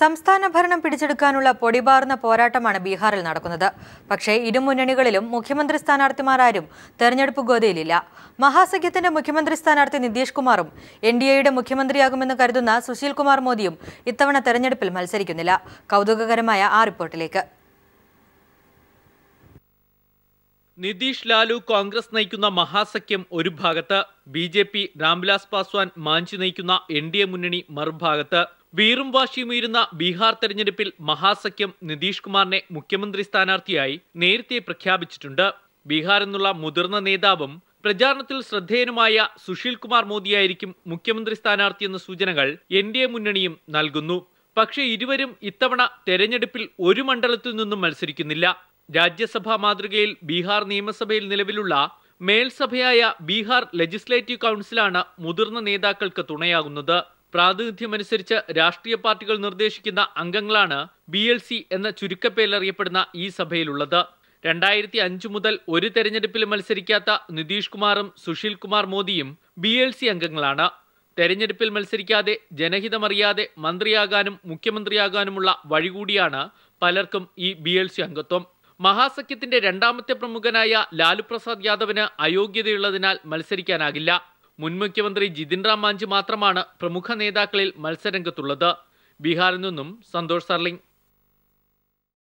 സംസ്ഥാന ഭരണം പിടിച്ചെടുക്കാനുള്ള പൊടിപാറുന്ന പോരാട്ടമാണ് ബീഹാറിൽ നടക്കുന്നത് പക്ഷേ ഇരുമുന്നണികളിലും മുഖ്യമന്ത്രി സ്ഥാനാർത്ഥിമാരാരും തെരഞ്ഞെടുപ്പ് ഗോതയിലില്ല മഹാസഖ്യത്തിന്റെ മുഖ്യമന്ത്രി സ്ഥാനാർത്ഥി നിതീഷ് കുമാറും എൻ ഡി എയുടെ മുഖ്യമന്ത്രിയാകുമെന്ന് കരുതുന്ന സുശീൽ കുമാർ മോദിയും ഇത്തവണ തെരഞ്ഞെടുപ്പിൽ മത്സരിക്കുന്നില്ല കൗതുകകരമായ ആ റിപ്പോർട്ടിലേക്ക് നിതീഷ് ലാലു കോൺഗ്രസ് നയിക്കുന്ന മഹാസഖ്യം ഒരു ഭാഗത്ത് B J P Ramvilas Paswan Manjhi നയിക്കുന്ന എൻ ഡി എ മുന്നണി മറുഭാഗത്ത് വീറും വാശിയുമീരുന്ന ബീഹാർ തെരഞ്ഞെടുപ്പിൽ മഹാസഖ്യം നിതീഷ് കുമാറിനെ മുഖ്യമന്ത്രി സ്ഥാനാർത്ഥിയായി നേരത്തെ പ്രഖ്യാപിച്ചിട്ടുണ്ട് ബീഹാർ എന്നുള്ള മുതിർന്ന നേതാവും പ്രചാരണത്തിൽ ശ്രദ്ധേയനുമായ സുശീൽ കുമാർ മോദിയായിരിക്കും മുഖ്യമന്ത്രി സ്ഥാനാർത്ഥിയെന്ന സൂചനകൾ എൻ ഡി എ മുന്നണിയും നൽകുന്നു പക്ഷേ ഇരുവരും ഇത്തവണ തെരഞ്ഞെടുപ്പിൽ ഒരു മണ്ഡലത്തിൽ നിന്നും മത്സരിക്കുന്നില്ല രാജ്യസഭാ മാതൃകയിൽ ബീഹാർ നിയമസഭയിൽ നിലവിലുള്ള മേൽസഭയായ ബീഹാർ ലെജിസ്ലേറ്റീവ് കൗൺസിലാണ് മുതിർന്ന നേതാക്കൾക്ക് തുണയാകുന്നത് പ്രാതിനിധ്യമനുസരിച്ച് രാഷ്ട്രീയ പാർട്ടികൾ നിർദ്ദേശിക്കുന്ന അംഗങ്ങളാണ് ബി എൽ സി എന്ന ചുരുക്കപ്പേരറിയപ്പെടുന്ന ഈ സഭയിലുള്ളത് രണ്ടായിരത്തി അഞ്ചു മുതൽ ഒരു തെരഞ്ഞെടുപ്പിൽ മത്സരിക്കാത്ത നിതീഷ് കുമാറും സുശീൽ കുമാർ മോദിയും ബി എൽ സി അംഗങ്ങളാണ് തെരഞ്ഞെടുപ്പിൽ മത്സരിക്കാതെ ജനഹിതമറിയാതെ മന്ത്രിയാകാനും മുഖ്യമന്ത്രിയാകാനുമുള്ള വഴികൂടിയാണ് പലർക്കും ഈ ബി എൽ സി അംഗത്വം മഹാസഖ്യത്തിന്റെ രണ്ടാമത്തെ പ്രമുഖനായ ലാലു പ്രസാദ് യാദവിന് അയോഗ്യതയുള്ളതിനാൽ മത്സരിക്കാനാകില്ല മുൻ മുഖ്യമന്ത്രി ജിതിൻ റാം മാഞ്ചി മാത്രമാണ് പ്രമുഖ നേതാക്കളിൽ മത്സരരംഗത്തുള്ളത് ബീഹാറിൽ നിന്നും സന്തോഷ് സർലിംഗ്